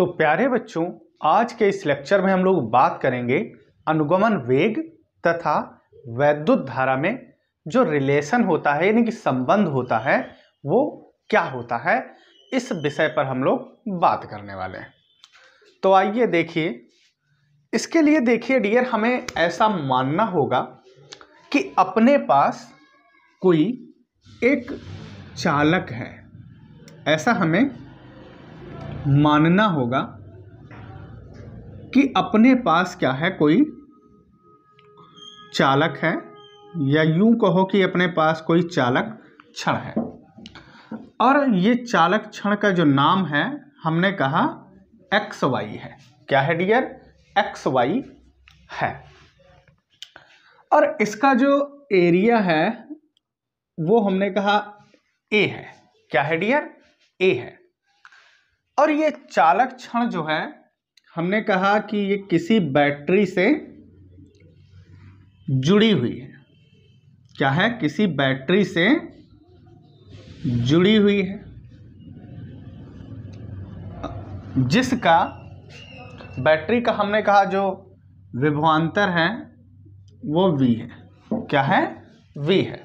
तो प्यारे बच्चों आज के इस लेक्चर में हम लोग बात करेंगे अनुगमन वेग तथा वैद्युत धारा में जो रिलेशन होता है यानी कि संबंध होता है वो क्या होता है इस विषय पर हम लोग बात करने वाले हैं तो आइए देखिए इसके लिए देखिए डियर हमें ऐसा मानना होगा कि अपने पास कोई एक चालक है ऐसा हमें मानना होगा कि अपने पास क्या है कोई चालक है या यूं कहो कि अपने पास कोई चालक क्षण है और ये चालक क्षण का जो नाम है हमने कहा एक्स वाई है क्या है डियर एक्स वाई है और इसका जो एरिया है वो हमने कहा ए है क्या है डियर ए है और ये चालक क्षण जो है हमने कहा कि ये किसी बैटरी से जुड़ी हुई है क्या है किसी बैटरी से जुड़ी हुई है जिसका बैटरी का हमने कहा जो विभवान्तर है वो V है क्या है V है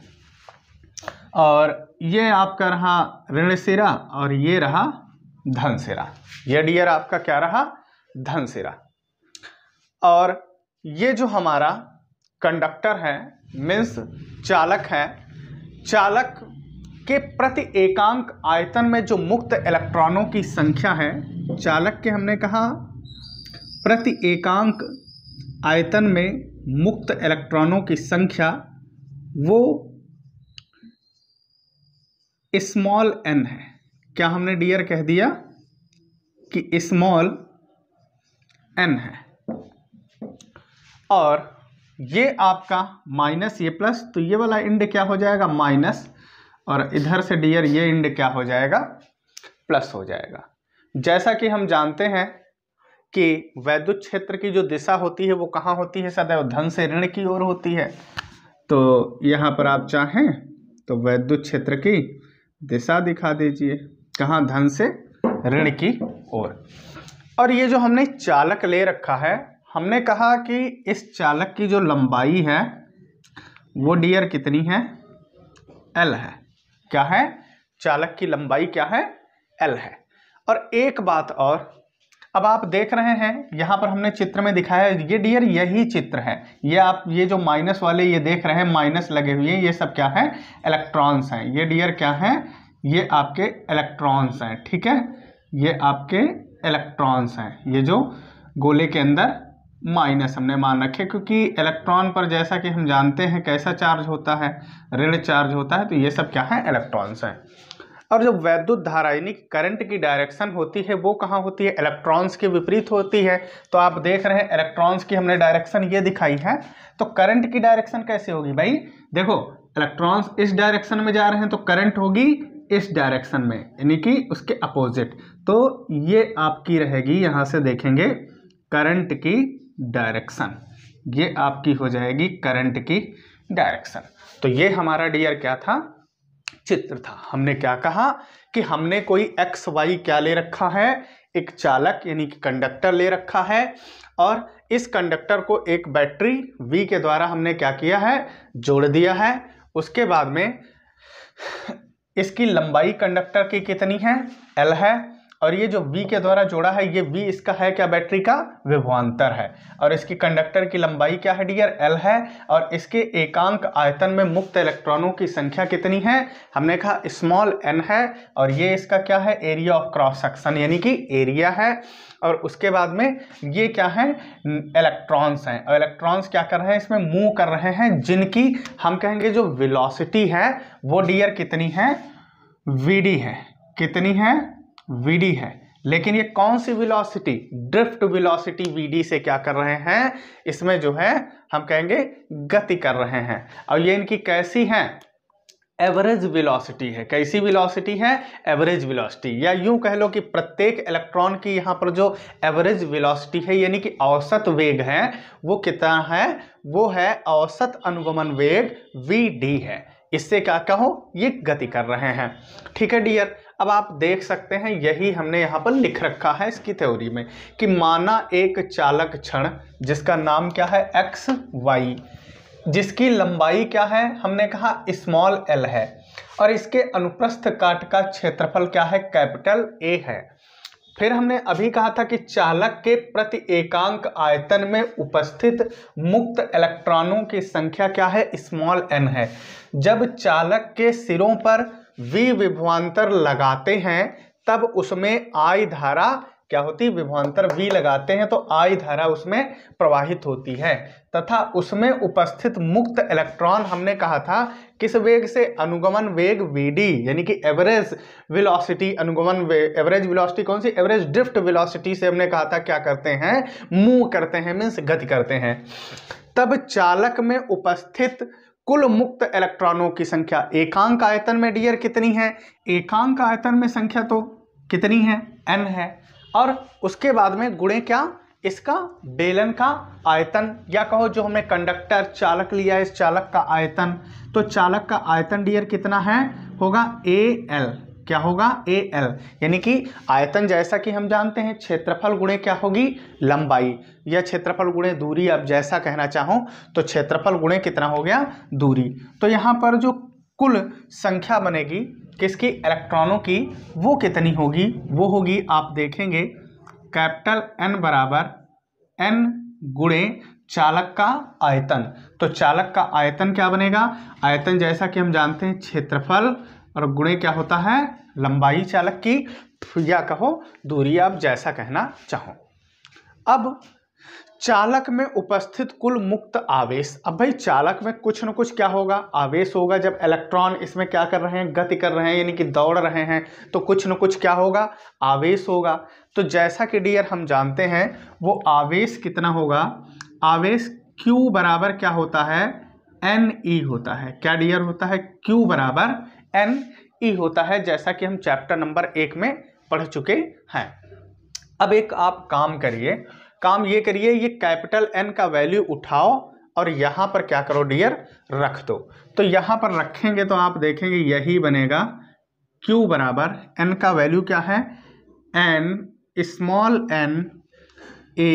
और ये आपका रहा ऋण सिरा और ये रहा धनसेरा यह डियर आपका क्या रहा धनसेरा और ये जो हमारा कंडक्टर है मीन्स चालक है चालक के प्रति एकांक आयतन में जो मुक्त इलेक्ट्रॉनों की संख्या है चालक के हमने कहा प्रति एकांक आयतन में मुक्त इलेक्ट्रॉनों की संख्या वो स्मॉल एन है क्या हमने डियर कह दिया कि स्मॉल एन है और ये आपका माइनस ये प्लस तो ये वाला इंड क्या हो जाएगा माइनस और इधर से डियर ये इंड क्या हो जाएगा प्लस हो जाएगा जैसा कि हम जानते हैं कि वैद्युत क्षेत्र की जो दिशा होती है वो कहाँ होती है सदैव धन से ऋण की ओर होती है तो यहाँ पर आप चाहें तो वैद्युत क्षेत्र की दिशा दिखा दीजिए कहाँ धन से ऋण की ओर और ये जो हमने चालक ले रखा है हमने कहा कि इस चालक की जो लंबाई है वो डियर कितनी है एल है क्या है चालक की लंबाई क्या है एल है और एक बात और अब आप देख रहे हैं यहाँ पर हमने चित्र में दिखाया है ये डियर यही चित्र है ये आप ये जो माइनस वाले ये देख रहे हैं माइनस लगे हुए हैं ये सब क्या है इलेक्ट्रॉन्स हैं ये डियर क्या है ये आपके इलेक्ट्रॉन्स हैं ठीक है ये आपके इलेक्ट्रॉन्स हैं ये जो गोले के अंदर माइनस हमने मान रखे क्योंकि इलेक्ट्रॉन पर जैसा कि हम जानते हैं कैसा चार्ज होता है ऋण चार्ज होता है तो ये सब क्या है इलेक्ट्रॉन्स हैं और जो वैद्युत धारा यानी करंट की डायरेक्शन होती है वो कहाँ होती है इलेक्ट्रॉन्स के विपरीत होती है तो आप देख रहे हैं इलेक्ट्रॉन्स की हमने डायरेक्शन ये दिखाई है तो करंट की डायरेक्शन कैसे होगी भाई देखो इलेक्ट्रॉन्स इस डायरेक्शन में जा रहे हैं तो करंट होगी इस डायरेक्शन में यानी कि उसके अपोजिट तो ये आपकी रहेगी यहाँ से देखेंगे करंट की डायरेक्शन ये आपकी हो जाएगी करंट की डायरेक्शन तो ये हमारा डियर क्या था चित्र था हमने क्या कहा कि हमने कोई एक्स वाई क्या ले रखा है एक चालक यानी कि कंडक्टर ले रखा है और इस कंडक्टर को एक बैटरी वी के द्वारा हमने क्या किया है जोड़ दिया है उसके बाद में इसकी लंबाई कंडक्टर की कितनी है एल है और ये जो वी के द्वारा जोड़ा है ये वी इसका है क्या बैटरी का विभवान्तर है और इसकी कंडक्टर की लंबाई क्या है डियर एल है और इसके एकांक आयतन में मुक्त इलेक्ट्रॉनों की संख्या कितनी है हमने कहा स्मॉल एन है और ये इसका क्या है एरिया ऑफ क्रॉस सेक्शन यानी कि एरिया है और उसके बाद में ये क्या है इलेक्ट्रॉन्स हैं और इलेक्ट्रॉन्स क्या कर रहे हैं इसमें मूव कर रहे हैं जिनकी हम कहेंगे जो विलॉसिटी है वो डियर कितनी है वी है कितनी है वीडी है लेकिन ये कौन सी विलोसिटी ड्रिफ्ट वेलोसिटी वीडी से क्या कर रहे हैं इसमें जो है हम कहेंगे गति कर रहे हैं और ये इनकी कैसी है एवरेज विलॉसिटी है कैसी विलोसिटी है एवरेज विलॉसिटी या यूं कह लो कि प्रत्येक इलेक्ट्रॉन की यहाँ पर जो एवरेज विलॉसिटी है यानी कि औसत वेग है वो कितना है वो है औसत अनुगमन वेग वी डी है इससे क्या कहो ये गति कर रहे हैं ठीक है डियर अब आप देख सकते हैं यही हमने यहाँ पर लिख रखा है इसकी थ्योरी में कि माना एक चालक क्षण जिसका नाम क्या है एक्स वाई जिसकी लंबाई क्या है हमने कहा स्मॉल एल है और इसके अनुप्रस्थ काट का क्षेत्रफल क्या है कैपिटल ए है फिर हमने अभी कहा था कि चालक के प्रति एकांक आयतन में उपस्थित मुक्त इलेक्ट्रॉनों की संख्या क्या है स्मॉल एन है जब चालक के सिरों पर वी विभवान्तर लगाते हैं तब उसमें आई धारा क्या होती विभवान्तर वी लगाते हैं तो आई धारा उसमें प्रवाहित होती है तथा उसमें उपस्थित मुक्त इलेक्ट्रॉन हमने कहा था किस वेग से अनुगमन वेग वीडी यानी कि एवरेज विलोसिटी अनुगमन एवरेज विलोसिटी कौन सी एवरेज ड्रिफ्ट विलोसिटी से हमने कहा था क्या करते हैं मूव करते हैं मीन्स गति करते हैं तब चालक में उपस्थित कुल मुक्त इलेक्ट्रॉनों की संख्या एकांक आयतन में डियर कितनी है एकांक आयतन में संख्या तो कितनी है एन है और उसके बाद में गुणे क्या इसका बेलन का आयतन या कहो जो हमने कंडक्टर चालक लिया इस चालक का आयतन तो चालक का आयतन डियर कितना है होगा ए एल क्या होगा ए एल यानी कि आयतन जैसा कि हम जानते हैं क्षेत्रफल गुणे क्या होगी लंबाई या क्षेत्रफल गुणे दूरी अब जैसा कहना चाहो तो क्षेत्रफल गुणे कितना हो गया दूरी तो यहाँ पर जो कुल संख्या बनेगी किसकी इलेक्ट्रॉनों की वो कितनी होगी वो होगी आप देखेंगे कैपिटल एन बराबर एन गुणे चालक का आयतन तो चालक का आयतन क्या बनेगा आयतन जैसा कि हम जानते हैं क्षेत्रफल और गुणे क्या होता है लंबाई चालक की या कहो दूरी आप जैसा कहना चाहो अब चालक में उपस्थित कुल मुक्त आवेश अब भाई चालक में कुछ न कुछ क्या होगा आवेश होगा जब इलेक्ट्रॉन इसमें क्या कर रहे हैं गति कर रहे हैं यानी कि दौड़ रहे हैं तो कुछ न कुछ क्या होगा आवेश होगा तो जैसा कि डियर हम जानते हैं वो आवेश कितना होगा आवेश Q बराबर क्या होता है एन ई e होता है क्या डियर होता है क्यू बराबर एन ई e होता है जैसा कि हम चैप्टर नंबर एक में पढ़ चुके हैं अब एक आप काम करिए काम ये करिए ये कैपिटल एन का वैल्यू उठाओ और यहाँ पर क्या करो डियर रख दो तो यहाँ पर रखेंगे तो आप देखेंगे यही बनेगा Q बराबर एन का वैल्यू क्या है N small N A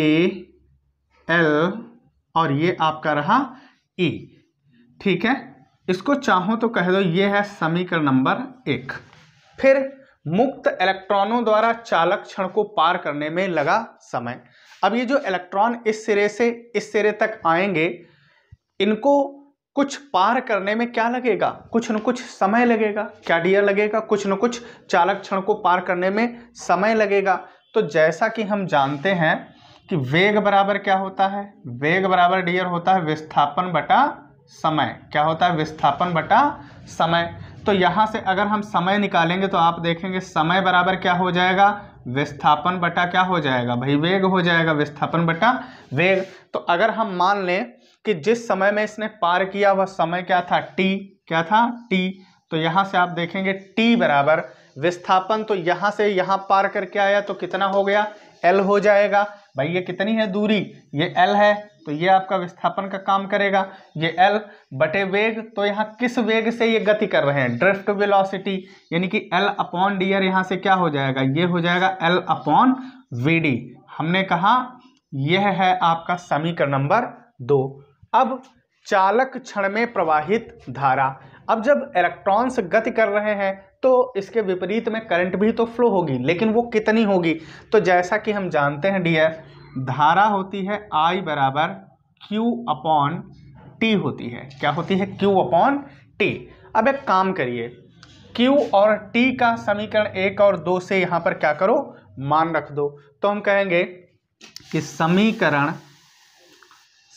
L और ये आपका रहा ई e, ठीक है इसको चाहो तो कह दो ये है समीकरण नंबर एक फिर मुक्त इलेक्ट्रॉनों द्वारा चालक क्षण को पार करने में लगा समय अब ये जो इलेक्ट्रॉन इस सिरे से इस सिरे तक आएंगे इनको कुछ पार करने में क्या लगेगा कुछ न कुछ समय लगेगा क्या डियर लगेगा कुछ न कुछ चालक क्षण को पार करने में समय लगेगा तो जैसा कि हम जानते हैं कि वेग बराबर क्या होता है वेग बराबर डियर होता है विस्थापन बटा समय क्या होता है विस्थापन बटा समय तो यहाँ से अगर हम समय निकालेंगे तो आप देखेंगे समय बराबर क्या हो जाएगा विस्थापन बटा क्या हो जाएगा भाई वेग हो जाएगा विस्थापन बटा वेग तो अगर हम मान लें कि जिस समय में इसने पार किया वह समय क्या था टी क्या था टी तो यहाँ से आप देखेंगे टी बराबर विस्थापन तो यहाँ से यहाँ पार करके आया तो कितना हो गया एल हो जाएगा भाई ये कितनी है दूरी ये एल है तो ये आपका विस्थापन का काम करेगा ये एल बटे वेग तो यहाँ किस वेग से ये गति कर रहे हैं ड्रिफ्ट वेलोसिटी यानी कि एल अपॉन डी आर यहाँ से क्या हो जाएगा ये हो जाएगा एल अपॉन वी डी हमने कहा यह है आपका समीकरण नंबर दो अब चालक क्षण में प्रवाहित धारा अब जब इलेक्ट्रॉन्स गति कर रहे हैं तो इसके विपरीत में करंट भी तो फ्लो होगी लेकिन वो कितनी होगी तो जैसा कि हम जानते हैं डियर धारा होती है आई बराबर क्यू अपॉन टी होती है क्या होती है क्यू अपॉन टी अब एक काम करिए क्यू और टी का समीकरण एक और दो से यहाँ पर क्या करो मान रख दो तो हम कहेंगे कि समीकरण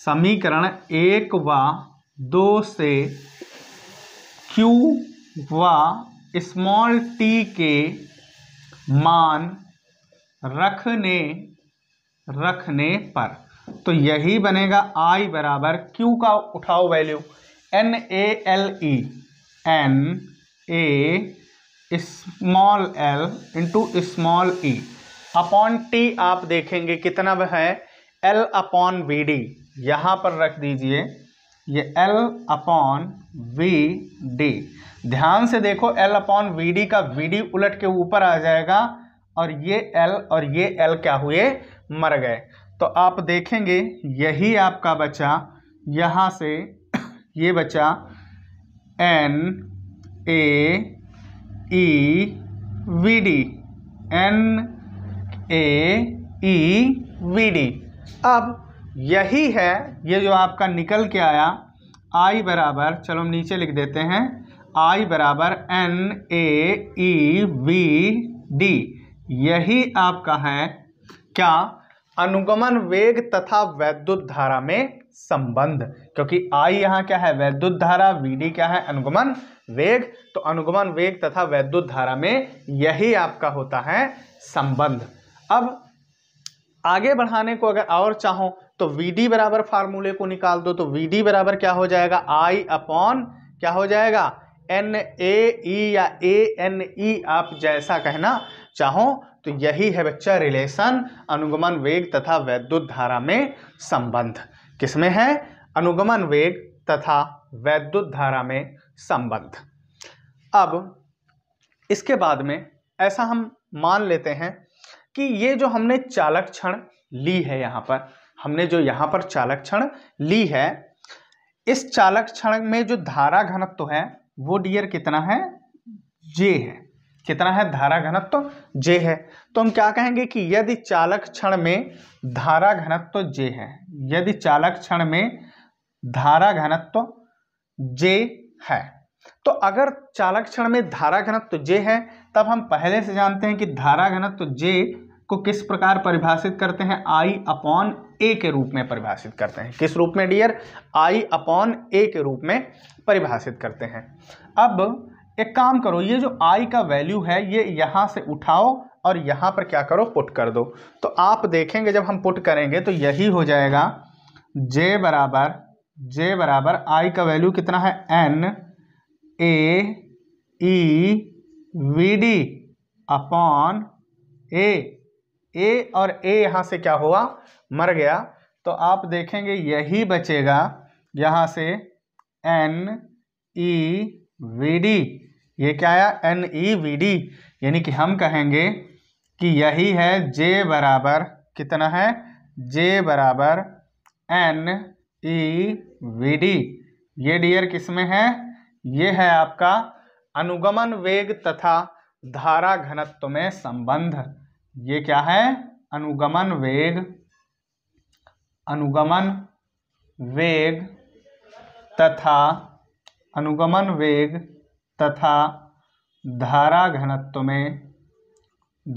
समीकरण एक व दो से क्यू व स्मॉल टी के मान रखने रखने पर तो यही बनेगा आई बराबर क्यू का उठाओ value N A L E N A small L into small E upon T आप देखेंगे कितना है एल अपॉन वी डी यहाँ पर रख दीजिए ये एल अपॉन वी डी ध्यान से देखो एल अपॉन वी डी का वी डी उलट के ऊपर आ जाएगा और ये एल और ये एल क्या हुए मर गए तो आप देखेंगे यही आपका बचा यहाँ से ये बचा N A E V D N A E V D अब यही है ये जो आपका निकल के आया आई बराबर चलो हम नीचे लिख देते हैं आई बराबर N A E V D यही आपका है क्या अनुगमन वेग तथा वैद्युत धारा में संबंध क्योंकि आई यहां क्या है वैद्युत धारा वीडी क्या है अनुगमन वेग तो अनुगमन वेग तथा वैद्युत धारा में यही आपका होता है संबंध अब आगे बढ़ाने को अगर और चाहो तो वीडी बराबर फार्मूले को निकाल दो तो वीडी बराबर क्या हो जाएगा आई अपॉन क्या हो जाएगा एन ए e या ए एन ई आप जैसा कहना चाहो तो यही है बच्चा रिलेशन अनुगमन वेग तथा वैद्युत धारा में संबंध किसमें है अनुगमन वेग तथा वैद्युत धारा में संबंध अब इसके बाद में ऐसा हम मान लेते हैं कि ये जो हमने चालक क्षण ली है यहाँ पर हमने जो यहाँ पर चालक क्षण ली है इस चालक क्षण में जो धारा घनत्व है वो डियर कितना है जे है कितना है धारा घनत्व तो जे है तो हम क्या कहेंगे कि यदि चालक क्षण में धारा घनत्व तो जे है यदि चालक क्षण में धारा घनत्व तो जे है तो अगर चालक क्षण में धारा घनत्व तो जे है तब हम पहले से जानते हैं कि धारा घनत्व तो जे को किस प्रकार परिभाषित करते हैं आई अपॉन ए के रूप में परिभाषित करते हैं किस रूप में डियर आई अपॉन ए के रूप में परिभाषित करते हैं अब एक काम करो ये जो आई का वैल्यू है ये यहाँ से उठाओ और यहाँ पर क्या करो पुट कर दो तो आप देखेंगे जब हम पुट करेंगे तो यही हो जाएगा जे बराबर जे बराबर आई का वैल्यू कितना है N A E V D upon A A और ए यहाँ से क्या हुआ मर गया तो आप देखेंगे यही बचेगा यहाँ से एन ई वी डी ये क्या आया एन ई वी डी यानी कि हम कहेंगे कि यही है जे बराबर कितना है जे बराबर एन ई वी डी ये डियर किस में है ये है आपका अनुगमन वेग तथा धारा घनत्व में संबंध ये क्या है अनुगमन वेग अनुगमन वेग तथा अनुगमन वेग तथा धारा घनत्व में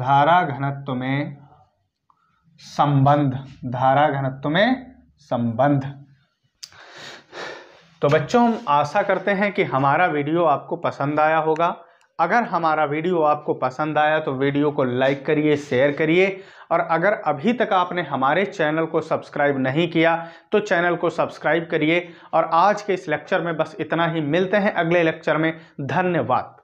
धारा घनत्व में संबंध धारा घनत्व में संबंध तो बच्चों हम आशा करते हैं कि हमारा वीडियो आपको पसंद आया होगा अगर हमारा वीडियो आपको पसंद आया तो वीडियो को लाइक करिए शेयर करिए और अगर अभी तक आपने हमारे चैनल को सब्सक्राइब नहीं किया तो चैनल को सब्सक्राइब करिए और आज के इस लेक्चर में बस इतना ही मिलते हैं अगले लेक्चर में धन्यवाद